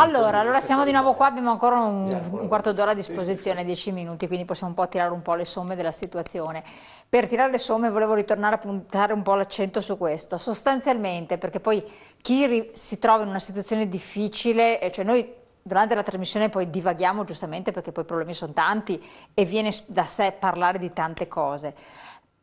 Allora, allora siamo di nuovo qua, abbiamo ancora un, un quarto d'ora a disposizione, dieci minuti, quindi possiamo un po' tirare un po' le somme della situazione. Per tirare le somme volevo ritornare a puntare un po' l'accento su questo, sostanzialmente perché poi chi si trova in una situazione difficile, cioè noi durante la trasmissione poi divaghiamo giustamente perché poi i problemi sono tanti e viene da sé parlare di tante cose.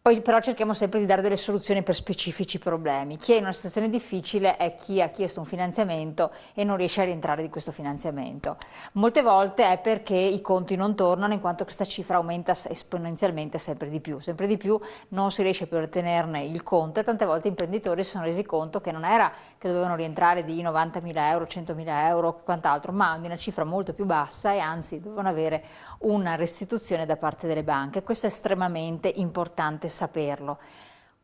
Poi però cerchiamo sempre di dare delle soluzioni per specifici problemi. Chi è in una situazione difficile è chi ha chiesto un finanziamento e non riesce a rientrare di questo finanziamento. Molte volte è perché i conti non tornano in quanto questa cifra aumenta esponenzialmente sempre di più, sempre di più non si riesce più a tenerne il conto e tante volte gli imprenditori si sono resi conto che non era che dovevano rientrare di 90.000 euro, 100.000 euro, o quant'altro, ma di una cifra molto più bassa e anzi dovevano avere una restituzione da parte delle banche. Questo è estremamente importante saperlo.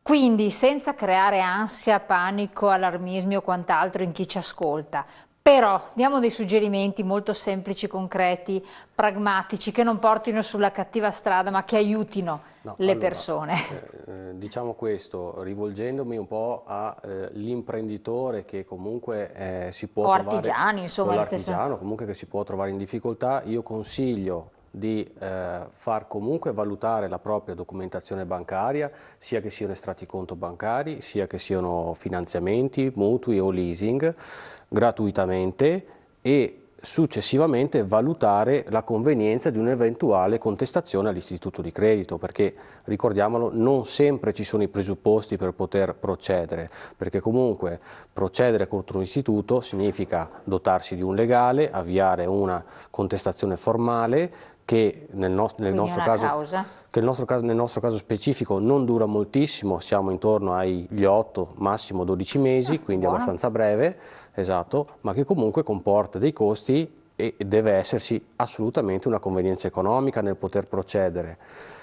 Quindi, senza creare ansia, panico, allarmismi o quant'altro in chi ci ascolta, però diamo dei suggerimenti molto semplici, concreti, pragmatici, che non portino sulla cattiva strada, ma che aiutino no, le allora, persone. Eh, eh diciamo questo, rivolgendomi un po' all'imprenditore eh, che comunque eh, si può o trovare... artigiano, insomma. l'artigiano, comunque che si può trovare in difficoltà, io consiglio di eh, far comunque valutare la propria documentazione bancaria, sia che siano estratti conto bancari, sia che siano finanziamenti, mutui o leasing, gratuitamente e successivamente valutare la convenienza di un'eventuale contestazione all'istituto di credito, perché ricordiamolo, non sempre ci sono i presupposti per poter procedere, perché comunque procedere contro un istituto significa dotarsi di un legale, avviare una contestazione formale, che nel, no nel, nostro caso, che nel, nostro caso, nel nostro caso specifico non dura moltissimo, siamo intorno agli 8, massimo 12 mesi, ah, quindi buono. abbastanza breve, esatto, ma che comunque comporta dei costi e deve esserci assolutamente una convenienza economica nel poter procedere.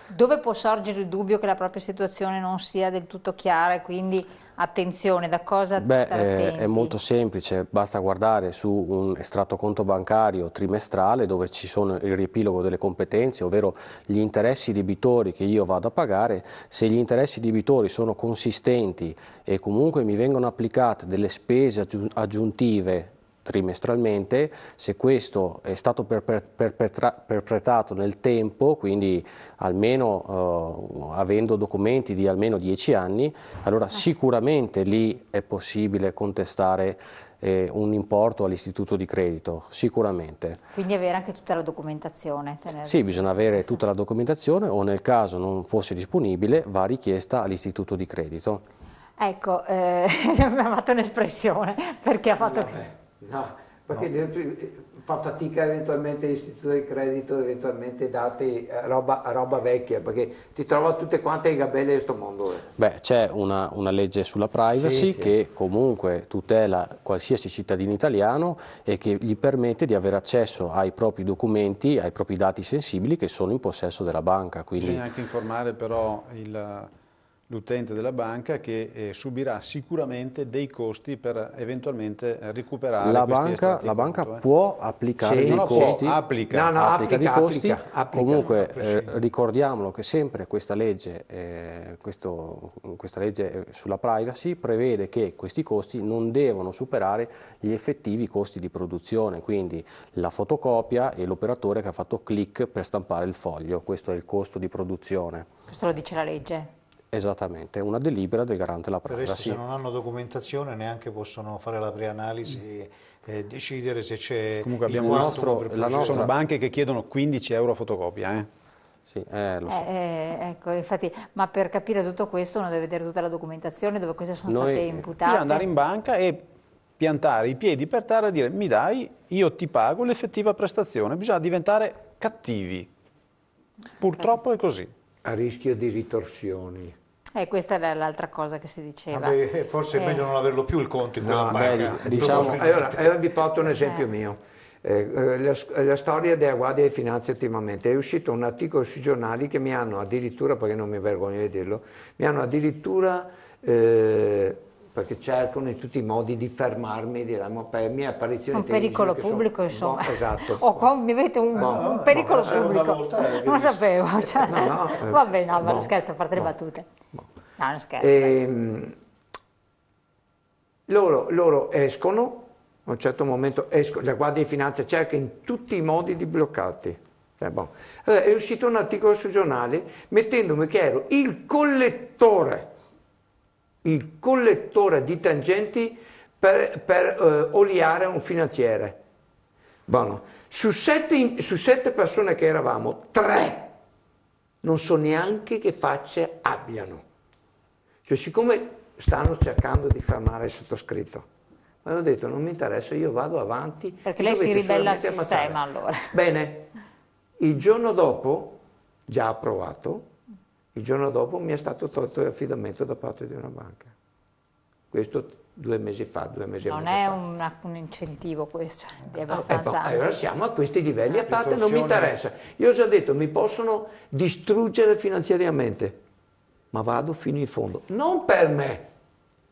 Dove può sorgere il dubbio che la propria situazione non sia del tutto chiara e quindi attenzione, da cosa Beh, stare eh, attenti? È molto semplice, basta guardare su un estratto conto bancario trimestrale dove ci sono il riepilogo delle competenze, ovvero gli interessi debitori che io vado a pagare, se gli interessi debitori sono consistenti e comunque mi vengono applicate delle spese aggiuntive trimestralmente, se questo è stato perpetrato nel tempo, quindi almeno eh, avendo documenti di almeno 10 anni, allora ah. sicuramente lì è possibile contestare eh, un importo all'istituto di credito, sicuramente. Quindi avere anche tutta la documentazione? Sì, bisogna avere tutta la documentazione o nel caso non fosse disponibile va richiesta all'istituto di credito. Ecco, eh, abbiamo fatto un'espressione perché ha fatto... Vabbè. No, perché no. Eh, fa fatica eventualmente l'istituto di credito, eventualmente date eh, roba, roba, vecchia, perché ti trova tutte quante le gabelle di questo mondo. Eh. Beh, c'è una, una, legge sulla privacy sì, che comunque tutela qualsiasi cittadino italiano e che gli permette di avere accesso ai propri documenti, ai propri dati sensibili che sono in possesso della banca. Quindi... Bisogna anche informare però il l'utente della banca che eh, subirà sicuramente dei costi per eventualmente recuperare la banca, La banca conto, eh. può applicare sì, dei no, costi, può, applica, no, no, applica, applica dei costi, applica, comunque applica, eh, ricordiamolo che sempre questa legge, eh, questo, questa legge eh, sulla privacy prevede che questi costi non devono superare gli effettivi costi di produzione, quindi la fotocopia e l'operatore che ha fatto click per stampare il foglio, questo è il costo di produzione. Questo lo dice la legge? Esattamente, una delibera del garante della privacy. Per se non hanno documentazione neanche possono fare la preanalisi e mm. eh, decidere se c'è... Comunque abbiamo il nostro, la nostra... sono banche che chiedono 15 euro a fotocopia, eh? Sì, eh, so. Eh, eh, ecco, infatti, ma per capire tutto questo uno deve vedere tutta la documentazione dove queste sono Noi, state imputate. Bisogna andare in banca e piantare i piedi per terra e dire mi dai, io ti pago l'effettiva prestazione. Bisogna diventare cattivi. Purtroppo è così a rischio di ritorsioni. Eh, questa era l'altra cosa che si diceva. Vabbè, eh, forse è eh. meglio non averlo più il conto in quella no, banca. Beh, diciamo, allora, vi porto un esempio eh. mio. Eh, eh la, la, storia della Guardia di Finanza ultimamente è uscito un articolo sui giornali che mi hanno addirittura, perché non mi vergogno di dirlo, mi hanno addirittura perché cercano in tutti i modi di fermarmi, di diremmo, per mie apparizioni un pericolo pubblico sono, insomma, boh, esatto. o oh, qua mi avete un, boh, un pericolo boh, pubblico, volta, non lo sapevo, cioè, no, no, eh, va bene, no, ma scherzo, a parte le battute, no non scherzo. Ehm, loro, loro, escono, a un certo momento escono, la Guardia di Finanza cerca in tutti i modi di bloccarti, eh, boh. allora, è uscito un articolo sui giornali mettendomi che ero il collettore il collettore di tangenti per, per eh, oliare un finanziere. Bueno. Su, sette, su sette persone che eravamo, tre non so neanche che facce abbiano. Cioè, siccome stanno cercando di fermare il sottoscritto, mi hanno detto non mi interessa, io vado avanti. Perché lei si ribella al sistema ammazzare. allora. Bene, il giorno dopo, già approvato, il giorno dopo mi è stato tolto l'affidamento da parte di una banca. Questo due mesi fa, due mesi e mezzo fa. Non è un, incentivo questo, è eh, abbastanza... Ah, allora siamo a questi livelli, a parte non mi interessa. Io ho già detto, mi possono distruggere finanziariamente, ma vado fino in fondo. Non per me,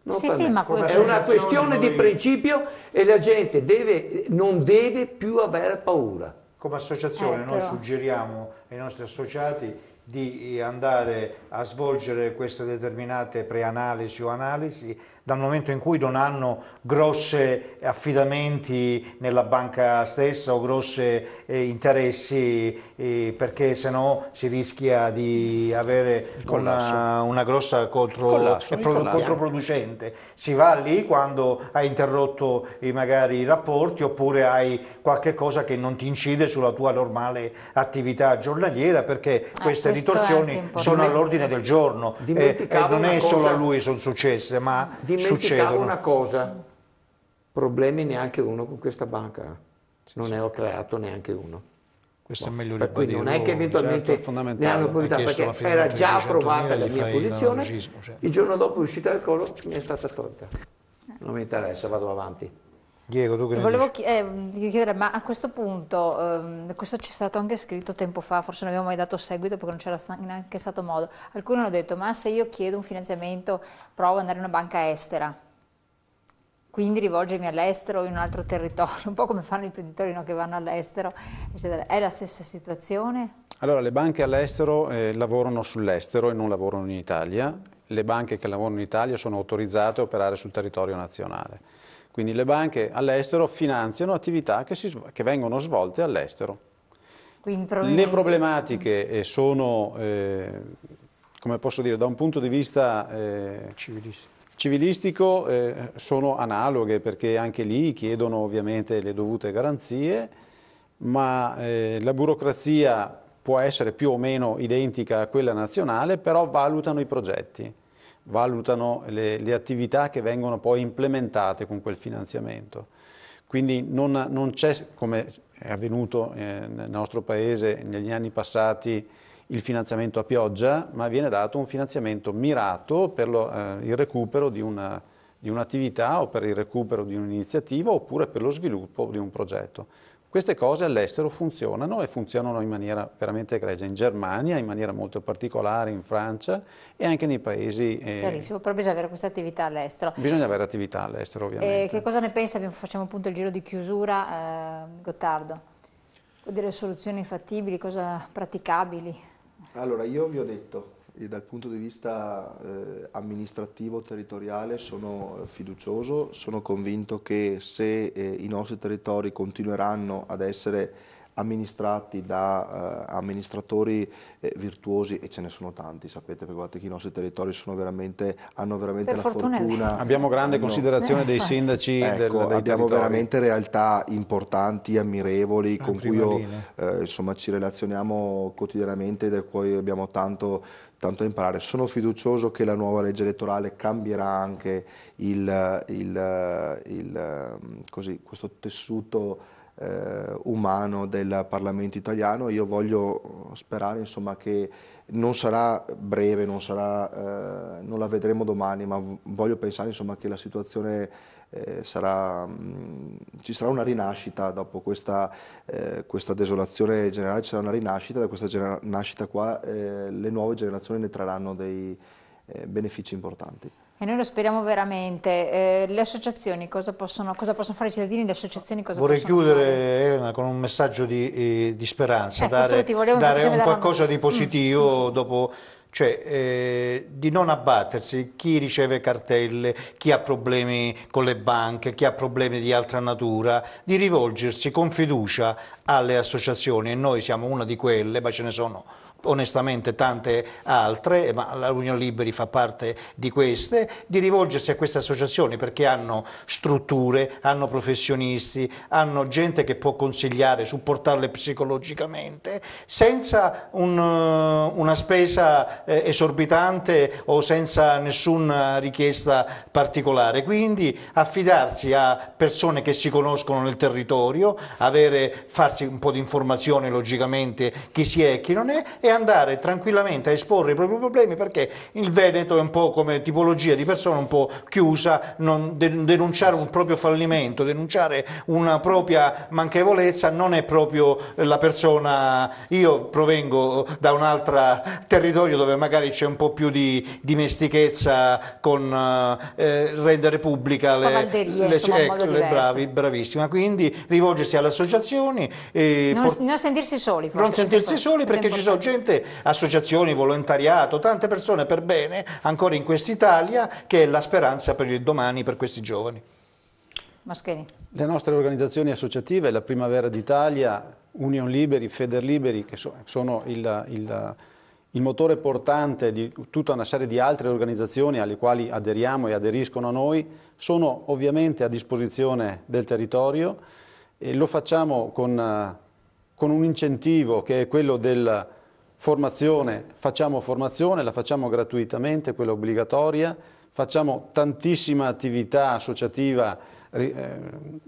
non sì, per sì, me. Ma è una questione di principio e la gente deve, non deve più avere paura. Come associazione eh, noi suggeriamo ai nostri associati di andare a svolgere queste determinate preanalisi o analisi dal momento in cui non hanno grossi affidamenti nella banca stessa o grossi eh, interessi eh, perché sennò si rischia di avere una, una, grossa contro, pro, controproducente. Si va lì quando hai interrotto i, eh, magari i rapporti oppure hai qualche cosa che non ti incide sulla tua normale attività giornaliera perché ah, queste ritorsioni sono all'ordine del giorno eh, eh, e, e non è cosa... solo a lui sono successe ma dimenticavo succedono. una cosa, problemi neanche uno con questa banca, eh. non sì, ne sì. ho creato neanche uno. Questo boh. è meglio per cui non è che certo eventualmente certo, ne hanno pubblicità, perché era già approvata la mia posizione, certo. il giorno dopo uscita dal collo mi è stata tolta. Non mi interessa, vado avanti. Diego, tu che Volevo chi eh, chiedere, ma a questo punto, eh, questo c'è stato anche scritto tempo fa, forse non abbiamo mai dato seguito perché non c'era neanche stato modo, alcuni hanno detto, ma se io chiedo un finanziamento provo ad andare in una banca estera, quindi rivolgermi all'estero in un altro territorio, un po' come fanno i imprenditori no? che vanno all'estero, eccetera. È la stessa situazione? Allora, le banche all'estero eh, lavorano sull'estero e non lavorano in Italia. Le banche che lavorano in Italia sono autorizzate a operare sul territorio nazionale. Quindi le banche all'estero finanziano attività che, si, che vengono svolte all'estero. Le problematiche eh, sono, eh, come posso dire, da un punto di vista eh, civilistico, eh, sono analoghe perché anche lì chiedono ovviamente le dovute garanzie, ma eh, la burocrazia può essere più o meno identica a quella nazionale, però valutano i progetti valutano le, le, attività che vengono poi implementate con quel finanziamento. Quindi non, non c'è, come è avvenuto eh, nel nostro Paese negli anni passati, il finanziamento a pioggia, ma viene dato un finanziamento mirato per lo, eh, il recupero di un'attività di un o per il recupero di un'iniziativa oppure per lo sviluppo di un progetto. Queste cose all'estero funzionano e funzionano in maniera veramente egregia, in Germania in maniera molto particolare, in Francia e anche nei paesi... Eh... Chiarissimo, però bisogna avere questa attività all'estero. Bisogna avere attività all'estero eh, ovviamente. E che cosa ne pensa, facciamo appunto il giro di chiusura, eh, Gottardo? Delle soluzioni fattibili, cosa praticabili? Allora, io vi ho detto, e dal punto di vista eh, amministrativo territoriale sono eh, fiducioso, sono convinto che se eh, i nostri territori continueranno ad essere amministrati da eh, amministratori eh, virtuosi e ce ne sono tanti, sapete, perché guardate che i nostri territori veramente, hanno veramente per la fortuna. fortuna. Abbiamo grande hanno... considerazione dei ecco, sindaci ecco, del, dei abbiamo territori. veramente realtà importanti, ammirevoli, ah, con cui io, eh, insomma, ci relazioniamo quotidianamente e da cui abbiamo tanto tanto imparare. Sono fiducioso che la nuova legge elettorale cambierà anche il, il, il, ehm, così, questo tessuto eh, umano del Parlamento italiano. Io voglio eh, sperare insomma, che non sarà breve, non, sarà, eh, non, la vedremo domani, ma voglio pensare insomma, che la situazione eh, sarà, mh, mm, ci sarà una rinascita dopo questa, eh, questa, desolazione generale, ci sarà una rinascita, da questa nascita qua eh, le nuove generazioni ne trarranno dei eh, benefici importanti. E noi lo speriamo veramente. Eh, le associazioni cosa possono, cosa possono, fare i cittadini? Le associazioni cosa Vorrei chiudere, fare? Elena, con un messaggio di, eh, di speranza, eh, dare, dare un qualcosa di mm. positivo mm. dopo cioè eh, di non abbattersi chi riceve cartelle, chi ha problemi con le banche, chi ha problemi di altra natura, di rivolgersi con fiducia alle associazioni e noi siamo una di quelle, ma ce ne sono onestamente tante altre, ma l'Unione Liberi fa parte di queste, di rivolgersi a queste associazioni perché hanno strutture, hanno professionisti, hanno gente che può consigliare, supportarle psicologicamente, senza un, eh, una spesa eh, esorbitante o senza nessuna richiesta particolare. Quindi affidarsi a persone che si conoscono nel territorio, avere, farsi un po' di informazione logicamente chi si è e chi non è e andare tranquillamente a esporre i propri problemi perché il Veneto è un po' come tipologia di persona un po' chiusa, non, denunciare un proprio fallimento, denunciare una propria manchevolezza non è proprio la persona, io provengo da un altro territorio dove magari c'è un po' più di dimestichezza con eh, rendere pubblica le, le, ecco, le bravi, bravissima, quindi rivolgersi alle associazioni. Eh, non, non sentirsi soli. non sentirsi soli perché ci sono già sicuramente associazioni, volontariato, tante persone per bene ancora in quest'Italia che è la speranza per il domani per questi giovani. Maschini. Le nostre organizzazioni associative, la Primavera d'Italia, Union Liberi, Feder Liberi, che so, sono il, il, il, motore portante di tutta una serie di altre organizzazioni alle quali aderiamo e aderiscono a noi, sono ovviamente a disposizione del territorio e lo facciamo con, con un incentivo che è quello del Formazione, facciamo formazione, la facciamo gratuitamente, quella obbligatoria, facciamo tantissima attività associativa eh,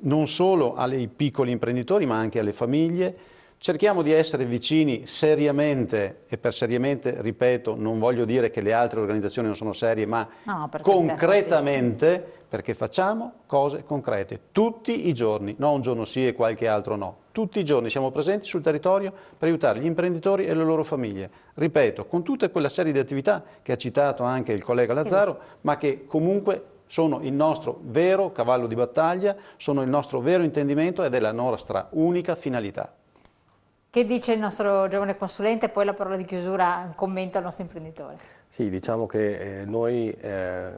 non solo ai piccoli imprenditori ma anche alle famiglie, Cerchiamo di essere vicini seriamente e per seriamente, ripeto, non voglio dire che le altre organizzazioni non sono serie, ma no, concretamente perché facciamo cose concrete tutti i giorni, non un giorno sì e qualche altro no. Tutti i giorni siamo presenti sul territorio per aiutare gli imprenditori e le loro famiglie. Ripeto, con tutta quella serie di attività che ha citato anche il collega Lazzaro, ma che comunque sono il nostro vero cavallo di battaglia, sono il nostro vero intendimento ed è la nostra unica finalità. Che dice il nostro giovane consulente e poi la parola di chiusura, un commento al nostro imprenditore? Sì, diciamo che eh, noi eh,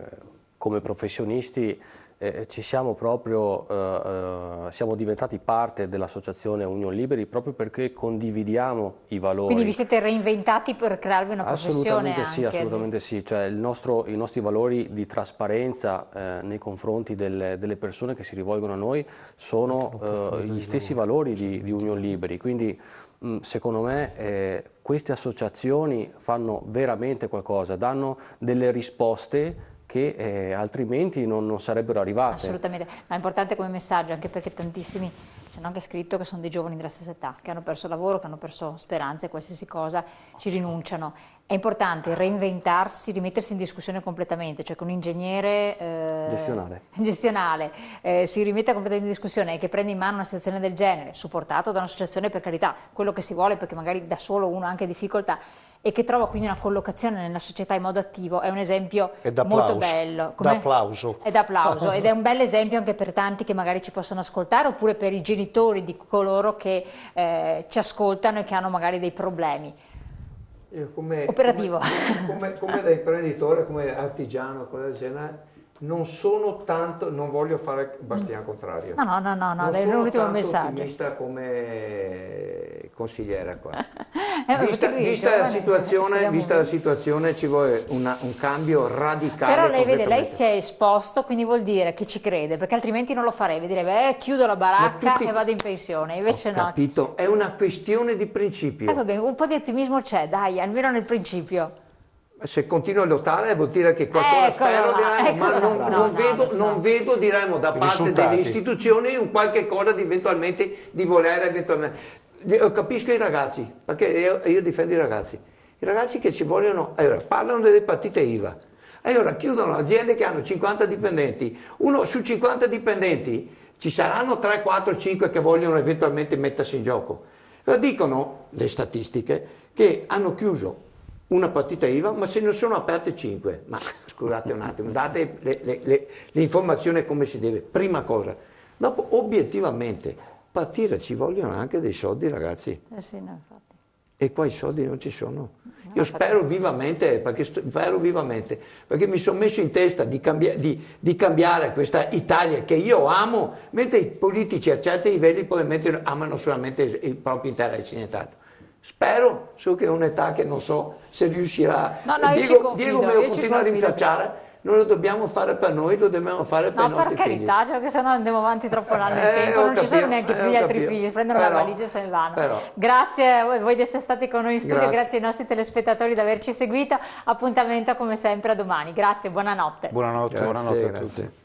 come professionisti eh, ci siamo proprio, eh, eh, siamo diventati parte dell'associazione Union Liberi proprio perché condividiamo i valori. Quindi vi siete reinventati per crearvi una professione? Assolutamente sì, anche. assolutamente sì, cioè nostro, i nostri valori di trasparenza eh, nei confronti delle, delle, persone che si rivolgono a noi sono ecco, eh, gli stessi valori di, di Union Liberi, quindi mh, mm, secondo me eh, queste associazioni fanno veramente qualcosa, danno delle risposte che eh, altrimenti non, non, sarebbero arrivate. Assolutamente, ma è importante come messaggio anche perché tantissimi ci hanno anche scritto che sono dei giovani della stessa età, che hanno perso lavoro, che hanno perso speranze, qualsiasi cosa, ci rinunciano. È importante reinventarsi, rimettersi in discussione completamente, cioè che un ingegnere eh, gestionale, gestionale eh, si rimetta completamente in discussione e che prende in mano una situazione del genere, supportato da un'associazione per carità, quello che si vuole perché magari da solo uno ha anche difficoltà, e che trova quindi una collocazione nella società in modo attivo è un esempio molto bello. È D'applauso. È d'applauso ed è un bel esempio anche per tanti che magari ci possono ascoltare oppure per i genitori di coloro che eh, ci ascoltano e che hanno magari dei problemi. Come, Operativo. Come, come, come da imprenditore, come artigiano, cosa del genere, non sono tanto, non voglio fare Bastian mm. contrario. No, no, no, no, è l'ultimo messaggio. Non come consigliera qua. eh, vista, vista, la situazione, vista la situazione ci vuole una, un cambio radicale. Però lei vede, lei si è esposto, quindi vuol dire che ci crede, perché altrimenti non lo farebbe, direbbe eh, chiudo la baracca tutti... e vado in pensione, invece Ho no. capito, è una questione di principio. Eh, vabbè, un po' di ottimismo c'è, dai, almeno nel principio se continuo a lottare vuol dire che qualcosa eccolo spero là, di ma non, no, non, no, vedo, no, non vedo diremo, da parte risultati. delle istituzioni un qualche cosa di eventualmente di volere eventualmente. Io eh, capisco i ragazzi, perché io, io, difendo i ragazzi. I ragazzi che ci vogliono, allora, parlano delle partite IVA, allora chiudono aziende che hanno 50 dipendenti, uno su 50 dipendenti ci saranno 3, 4, 5 che vogliono eventualmente mettersi in gioco. Dicono le statistiche che hanno chiuso una partita IVA, ma se ne sono aperte 5. Ma scusate un attimo, date le, le, le, le come si deve. Prima cosa. Dopo, obiettivamente, partire ci vogliono anche dei soldi, ragazzi. Eh sì, no, e qua i soldi non ci sono. Io spero vivamente, perché sto, spero vivamente, perché mi sono messo in testa di, cambia, di, di, cambiare questa Italia che io amo, mentre i politici a certi livelli probabilmente amano solamente i propri interessi. Nient'altro. Spero, so che è un'età che non so se riuscirà. No, no, Diego, confido, Diego me lo continua a rinfacciare noi lo dobbiamo fare per noi, lo dobbiamo fare per no, i nostri per figli. No, per carità, perché cioè sennò andiamo avanti troppo l'anno nel eh, tempo, non capito, ci sono neanche eh, più gli altri capito. figli, prendono però, la valigia e se ne vanno. Però. Grazie a voi di essere stati con noi in studio, grazie. grazie ai nostri telespettatori di averci seguito, appuntamento come sempre a domani. Grazie, buonanotte. Buonanotte, grazie, buonanotte a tutti. Grazie.